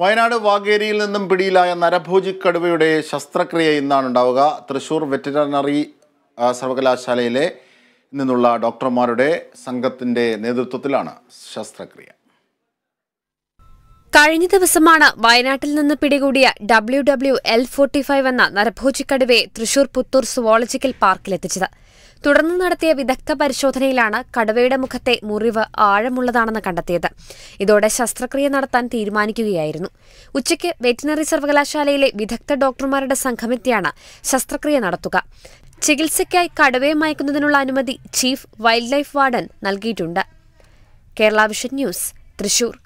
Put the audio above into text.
വയനാട് വാഗേരിയിൽ നിന്നും പിടിയിലായ നരഭോജിക്കടുവയുടെ ശസ്ത്രക്രിയ ഇന്നാണ് ഉണ്ടാവുക തൃശൂർ വെറ്റിനറി സർവകലാശാലയിലെ നിന്നുള്ള ഡോക്ടർമാരുടെ സംഘത്തിൻ്റെ നേതൃത്വത്തിലാണ് ശസ്ത്രക്രിയ കഴിഞ്ഞ ദിവസമാണ് വയനാട്ടിൽ നിന്ന് പിടികൂടിയ W W L forty five എന്ന നരഭോജിക്കടുവെ തൃശൂർ പുത്തൂർ സുവോളജിക്കൽ പാർക്കിലെത്തിച്ചത് തുടർന്ന് നടത്തിയ വിദഗ്ധ പരിശോധനയിലാണ് കടുവയുടെ മുഖത്തെ മുറിവ് ആഴമുള്ളതാണെന്ന് കണ്ടെത്തിയത് ഇതോടെ ശസ്ത്രക്രിയ നടത്താൻ തീരുമാനിക്കുകയായിരുന്നു ഉച്ചയ്ക്ക് വെറ്റിനറി സർവകലാശാലയിലെ വിദഗ്ധ ഡോക്ടർമാരുടെ സംഘമെത്തിയാണ് ശസ്ത്രക്രിയ നടത്തുക ചികിത്സയ്ക്കായി കടുവയെ മയക്കുന്നതിനുള്ള അനുമതി ചീഫ് വൈൽഡ് ലൈഫ് വാർഡൻ നൽകിയിട്ടുണ്ട് കേരള വിഷൻ ന്യൂസ് തൃശൂർ